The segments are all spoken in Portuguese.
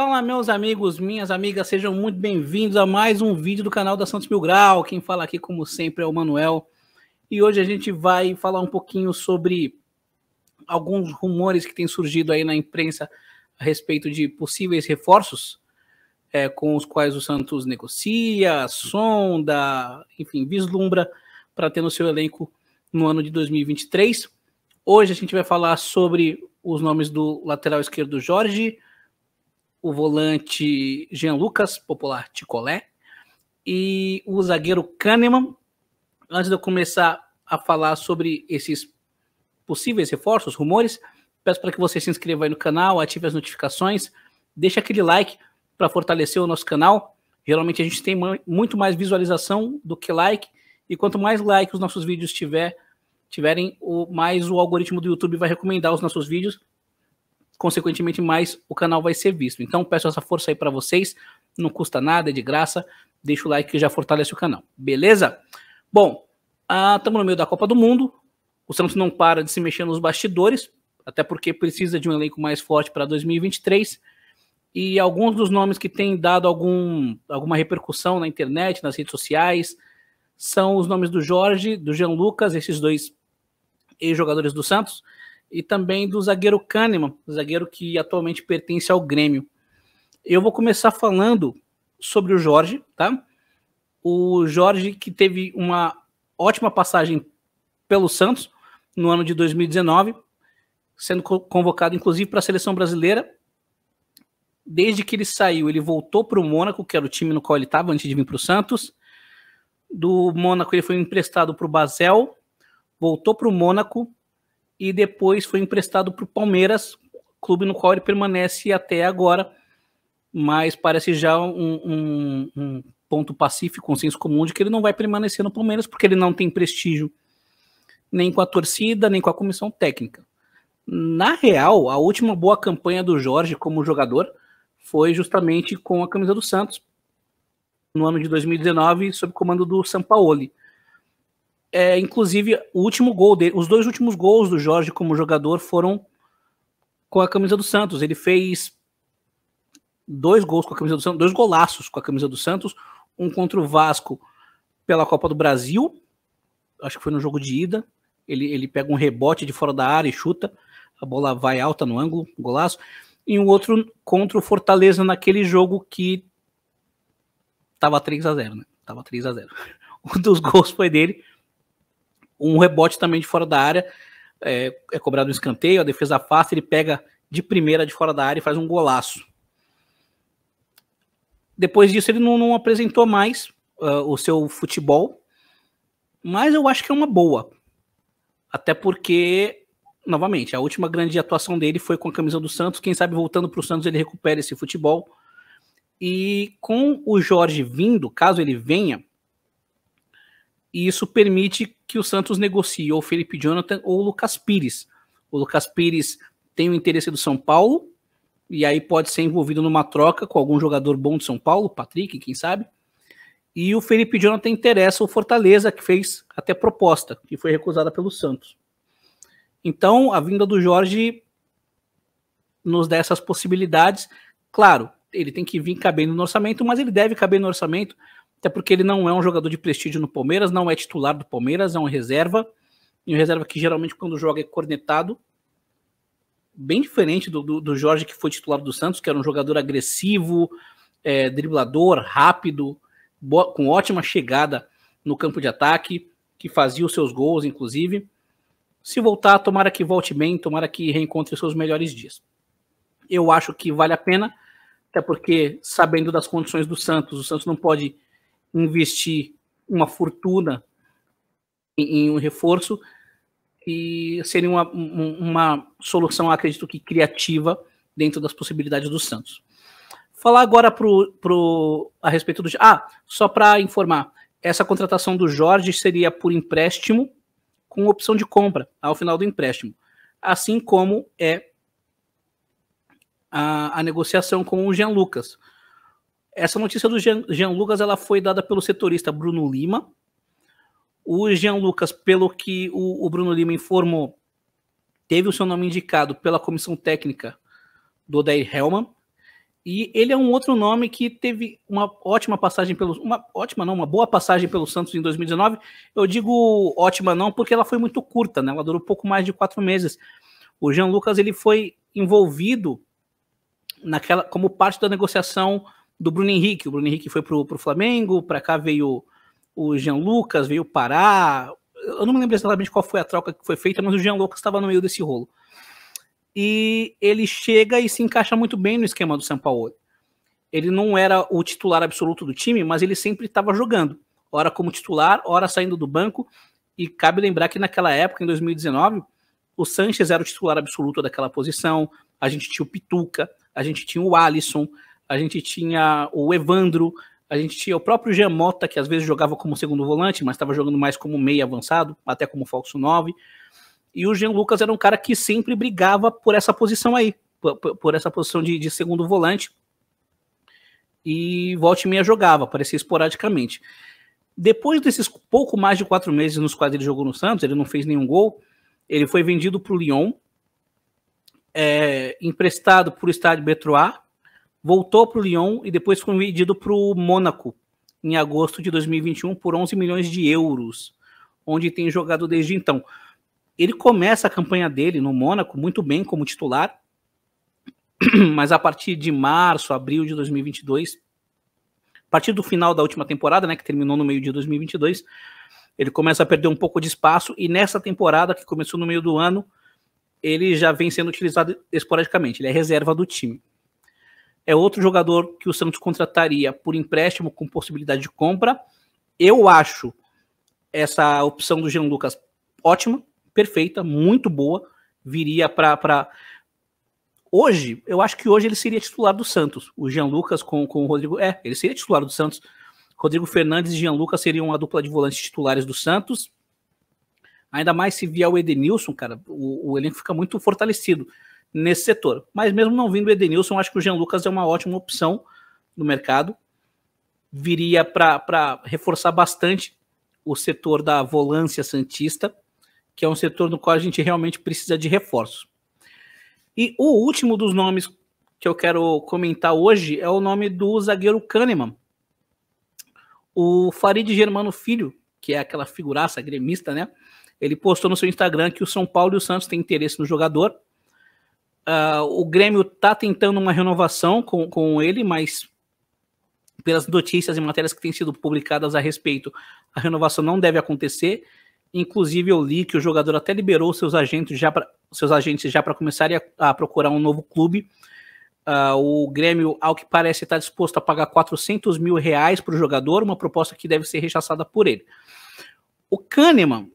Fala, meus amigos, minhas amigas, sejam muito bem-vindos a mais um vídeo do canal da Santos Mil Grau. Quem fala aqui, como sempre, é o Manuel. E hoje a gente vai falar um pouquinho sobre alguns rumores que têm surgido aí na imprensa a respeito de possíveis reforços é, com os quais o Santos negocia, sonda, enfim, vislumbra para ter no seu elenco no ano de 2023. Hoje a gente vai falar sobre os nomes do lateral esquerdo Jorge, o volante Jean Lucas, popular Ticolé, e o zagueiro Kahneman. Antes de eu começar a falar sobre esses possíveis reforços, rumores, peço para que você se inscreva aí no canal, ative as notificações, deixe aquele like para fortalecer o nosso canal. Geralmente a gente tem muito mais visualização do que like, e quanto mais like os nossos vídeos tiver, tiverem, o mais o algoritmo do YouTube vai recomendar os nossos vídeos consequentemente mais o canal vai ser visto. Então peço essa força aí para vocês, não custa nada, é de graça. Deixa o like que já fortalece o canal, beleza? Bom, estamos ah, no meio da Copa do Mundo, o Santos não para de se mexer nos bastidores, até porque precisa de um elenco mais forte para 2023. E alguns dos nomes que têm dado algum, alguma repercussão na internet, nas redes sociais, são os nomes do Jorge, do Jean Lucas, esses dois ex-jogadores do Santos e também do zagueiro Kahneman, zagueiro que atualmente pertence ao Grêmio. Eu vou começar falando sobre o Jorge, tá? O Jorge que teve uma ótima passagem pelo Santos no ano de 2019, sendo convocado inclusive para a seleção brasileira. Desde que ele saiu, ele voltou para o Mônaco, que era o time no qual ele estava antes de vir para o Santos. Do Mônaco, ele foi emprestado para o Basel, voltou para o Mônaco, e depois foi emprestado para o Palmeiras, clube no qual ele permanece até agora, mas parece já um, um, um ponto pacífico, consenso comum de que ele não vai permanecer no Palmeiras porque ele não tem prestígio nem com a torcida, nem com a comissão técnica. Na real, a última boa campanha do Jorge como jogador foi justamente com a camisa do Santos no ano de 2019, sob comando do Sampaoli. Paulo é, inclusive, o último gol dele, os dois últimos gols do Jorge como jogador foram com a camisa do Santos. Ele fez dois gols com a camisa do Santos, dois golaços com a camisa do Santos, um contra o Vasco pela Copa do Brasil, acho que foi no jogo de ida. Ele, ele pega um rebote de fora da área e chuta, a bola vai alta no ângulo, golaço. E um outro contra o Fortaleza naquele jogo que tava 3 a 0 né? Tava 3 a 0 Um dos gols foi dele, um rebote também de fora da área, é, é cobrado um escanteio, a defesa afasta, ele pega de primeira de fora da área e faz um golaço. Depois disso, ele não, não apresentou mais uh, o seu futebol, mas eu acho que é uma boa. Até porque, novamente, a última grande atuação dele foi com a camisa do Santos. Quem sabe voltando para o Santos ele recupera esse futebol. E com o Jorge vindo, caso ele venha, isso permite que o Santos negocie ou Felipe Jonathan ou Lucas Pires. O Lucas Pires tem o interesse do São Paulo e aí pode ser envolvido numa troca com algum jogador bom de São Paulo, Patrick, quem sabe. E o Felipe Jonathan interessa o Fortaleza, que fez até proposta, que foi recusada pelo Santos. Então, a vinda do Jorge nos dá essas possibilidades. Claro, ele tem que vir cabendo no orçamento, mas ele deve caber no orçamento, até porque ele não é um jogador de prestígio no Palmeiras, não é titular do Palmeiras, é um reserva. E um reserva que geralmente quando joga é cornetado. Bem diferente do, do, do Jorge, que foi titular do Santos, que era um jogador agressivo, é, driblador, rápido, boa, com ótima chegada no campo de ataque, que fazia os seus gols, inclusive. Se voltar, tomara que volte bem, tomara que reencontre seus melhores dias. Eu acho que vale a pena, até porque, sabendo das condições do Santos, o Santos não pode investir uma fortuna em, em um reforço e seria uma, uma solução, acredito que criativa dentro das possibilidades do Santos. Falar agora pro, pro, a respeito do. Ah, só para informar, essa contratação do Jorge seria por empréstimo com opção de compra ao final do empréstimo, assim como é a, a negociação com o Jean Lucas. Essa notícia do Jean, Jean Lucas ela foi dada pelo setorista Bruno Lima. O Jean Lucas, pelo que o, o Bruno Lima informou, teve o seu nome indicado pela comissão técnica do Odair Hellman. E ele é um outro nome que teve uma ótima passagem pelo. Uma ótima, não, uma boa passagem pelo Santos em 2019. Eu digo ótima, não, porque ela foi muito curta, né? Ela durou pouco mais de quatro meses. O Jean Lucas ele foi envolvido naquela como parte da negociação do Bruno Henrique. O Bruno Henrique foi pro, pro Flamengo, para cá veio o Jean Lucas, veio o Pará. Eu não me lembro exatamente qual foi a troca que foi feita, mas o Jean Lucas estava no meio desse rolo. E ele chega e se encaixa muito bem no esquema do São Paulo. Ele não era o titular absoluto do time, mas ele sempre estava jogando, ora como titular, ora saindo do banco. E cabe lembrar que naquela época, em 2019, o Sanches era o titular absoluto daquela posição, a gente tinha o Pituca, a gente tinha o Alisson, a gente tinha o Evandro, a gente tinha o próprio Gemota, que às vezes jogava como segundo volante, mas estava jogando mais como meio avançado, até como falso 9. E o Jean Lucas era um cara que sempre brigava por essa posição aí, por, por essa posição de, de, segundo volante. E volta e meia jogava, aparecia esporadicamente. Depois desses pouco mais de quatro meses nos quais ele jogou no Santos, ele não fez nenhum gol, ele foi vendido para o Lyon, é, emprestado para o estádio Betroit, voltou para o Lyon e depois foi vendido para o Mônaco em agosto de 2021 por 11 milhões de euros, onde tem jogado desde então. Ele começa a campanha dele no Mônaco muito bem como titular, mas a partir de março, abril de 2022, a partir do final da última temporada, né, que terminou no meio de 2022, ele começa a perder um pouco de espaço e nessa temporada que começou no meio do ano, ele já vem sendo utilizado esporadicamente, ele é reserva do time é outro jogador que o Santos contrataria por empréstimo com possibilidade de compra. Eu acho essa opção do Jean Lucas ótima, perfeita, muito boa. Viria para. Pra... Hoje, eu acho que hoje ele seria titular do Santos. O Jean Lucas com, com o Rodrigo. É, ele seria titular do Santos. Rodrigo Fernandes e Jean Lucas seriam a dupla de volantes titulares do Santos. Ainda mais se vier o Edenilson, cara, o, o elenco fica muito fortalecido nesse setor. Mas mesmo não vindo o Edenilson, acho que o Jean Lucas é uma ótima opção no mercado. Viria para reforçar bastante o setor da volância santista, que é um setor no qual a gente realmente precisa de reforço. E o último dos nomes que eu quero comentar hoje é o nome do zagueiro Kahneman. O Farid Germano Filho, que é aquela figuraça gremista, né? Ele postou no seu Instagram que o São Paulo e o Santos têm interesse no jogador Uh, o Grêmio está tentando uma renovação com, com ele, mas pelas notícias e matérias que têm sido publicadas a respeito, a renovação não deve acontecer. Inclusive, eu li que o jogador até liberou seus agentes já para seus agentes já para começarem a, a, procurar um novo clube. Uh, o Grêmio, ao que parece, está disposto a pagar 400 mil reais para o jogador, uma proposta que deve ser rechaçada por ele. O Kahneman,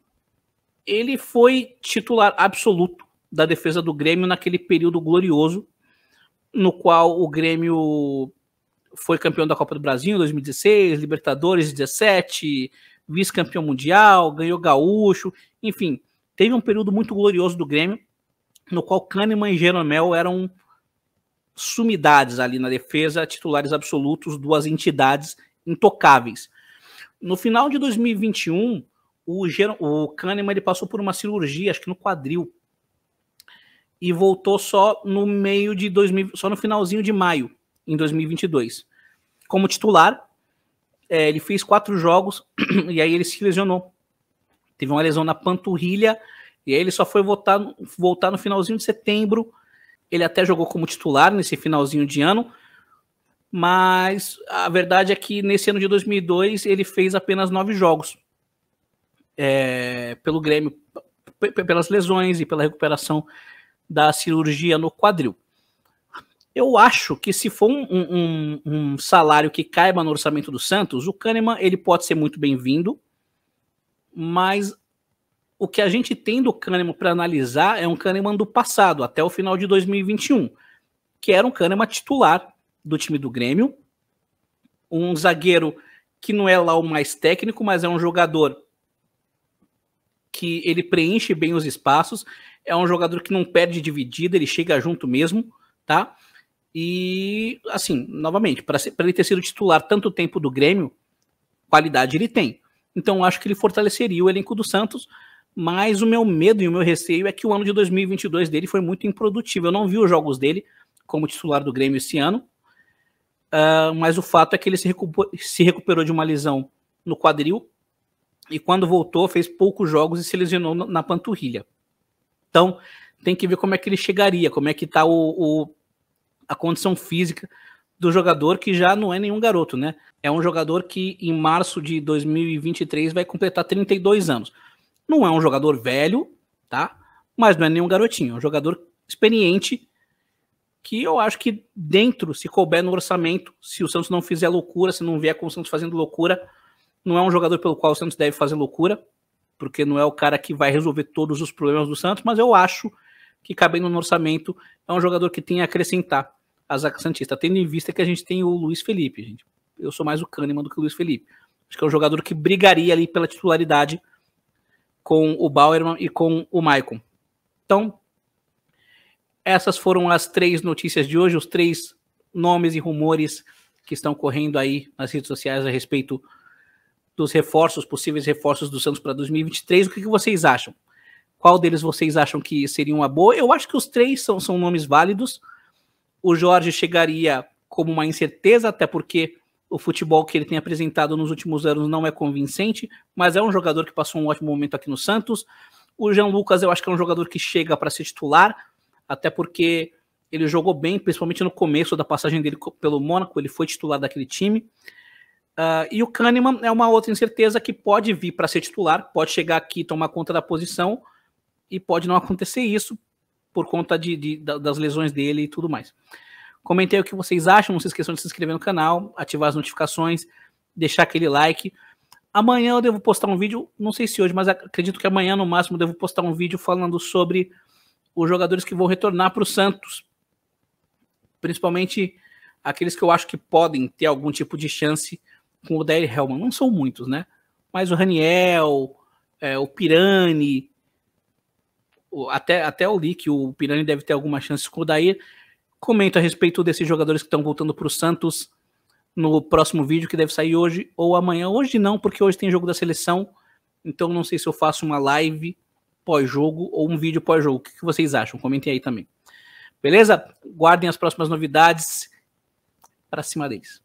ele foi titular absoluto da defesa do Grêmio naquele período glorioso no qual o Grêmio foi campeão da Copa do Brasil em 2016, Libertadores 17, vice-campeão mundial, ganhou gaúcho, enfim, teve um período muito glorioso do Grêmio, no qual Kahneman e Jeromel eram sumidades ali na defesa, titulares absolutos, duas entidades intocáveis. No final de 2021, o, Ger o Kahneman ele passou por uma cirurgia, acho que no quadril, e voltou só no meio de 2000, só no finalzinho de maio em 2022. Como titular, é, ele fez quatro jogos e aí ele se lesionou. Teve uma lesão na panturrilha e aí ele só foi voltar, voltar no finalzinho de setembro. Ele até jogou como titular nesse finalzinho de ano, mas a verdade é que nesse ano de 2002 ele fez apenas nove jogos é, pelo Grêmio, pelas lesões e pela recuperação da cirurgia no quadril. Eu acho que se for um, um, um salário que caiba no orçamento do Santos, o Kahneman ele pode ser muito bem-vindo, mas o que a gente tem do Kahneman para analisar é um Kahneman do passado, até o final de 2021, que era um Kahneman titular do time do Grêmio, um zagueiro que não é lá o mais técnico, mas é um jogador que ele preenche bem os espaços, é um jogador que não perde dividida, ele chega junto mesmo, tá? E, assim, novamente, para ele ter sido titular tanto tempo do Grêmio, qualidade ele tem. Então, acho que ele fortaleceria o elenco do Santos, mas o meu medo e o meu receio é que o ano de 2022 dele foi muito improdutivo. Eu não vi os jogos dele como titular do Grêmio esse ano, uh, mas o fato é que ele se recuperou, se recuperou de uma lesão no quadril e quando voltou fez poucos jogos e se lesionou na panturrilha. Então tem que ver como é que ele chegaria, como é que está o, o, a condição física do jogador que já não é nenhum garoto, né? É um jogador que em março de 2023 vai completar 32 anos. Não é um jogador velho, tá? Mas não é nenhum garotinho, é um jogador experiente que eu acho que dentro, se couber no orçamento, se o Santos não fizer loucura, se não vier com o Santos fazendo loucura, não é um jogador pelo qual o Santos deve fazer loucura, porque não é o cara que vai resolver todos os problemas do Santos, mas eu acho que cabendo no orçamento, é um jogador que tem a acrescentar a Zaca Santista, tendo em vista que a gente tem o Luiz Felipe, gente. Eu sou mais o Kahneman do que o Luiz Felipe. Acho que é um jogador que brigaria ali pela titularidade com o Bauerman e com o Maicon. Então, essas foram as três notícias de hoje, os três nomes e rumores que estão correndo aí nas redes sociais a respeito dos reforços, possíveis reforços do Santos para 2023, o que, que, vocês acham? Qual deles vocês acham que seria uma boa? Eu acho que os três são, são nomes válidos. O Jorge chegaria como uma incerteza, até porque o futebol que ele tem apresentado nos últimos anos não é convincente, mas é um jogador que passou um ótimo momento aqui no Santos. O Jean Lucas, eu acho que é um jogador que chega para ser titular, até porque ele jogou bem, principalmente no começo da passagem dele pelo Mônaco, ele foi titular daquele time. Uh, e o Kahneman é uma outra incerteza que pode vir para ser titular, pode chegar aqui tomar conta da posição e pode não acontecer isso por conta de, de, das lesões dele e tudo mais. Comentei o que vocês acham, não se esqueçam de se inscrever no canal, ativar as notificações, deixar aquele like. Amanhã eu devo postar um vídeo, não sei se hoje, mas acredito que amanhã no máximo eu devo postar um vídeo falando sobre os jogadores que vão retornar para o Santos. Principalmente aqueles que eu acho que podem ter algum tipo de chance com o Odair Hellman, não são muitos, né? Mas o Raniel, é, o Pirani, o, até, até eu li que o Pirani deve ter alguma chance com o Odair. Comento a respeito desses jogadores que estão voltando para o Santos no próximo vídeo que deve sair hoje ou amanhã. Hoje não, porque hoje tem jogo da seleção, então não sei se eu faço uma live pós-jogo ou um vídeo pós-jogo. O que vocês acham? Comentem aí também. Beleza? Guardem as próximas novidades para cima deles.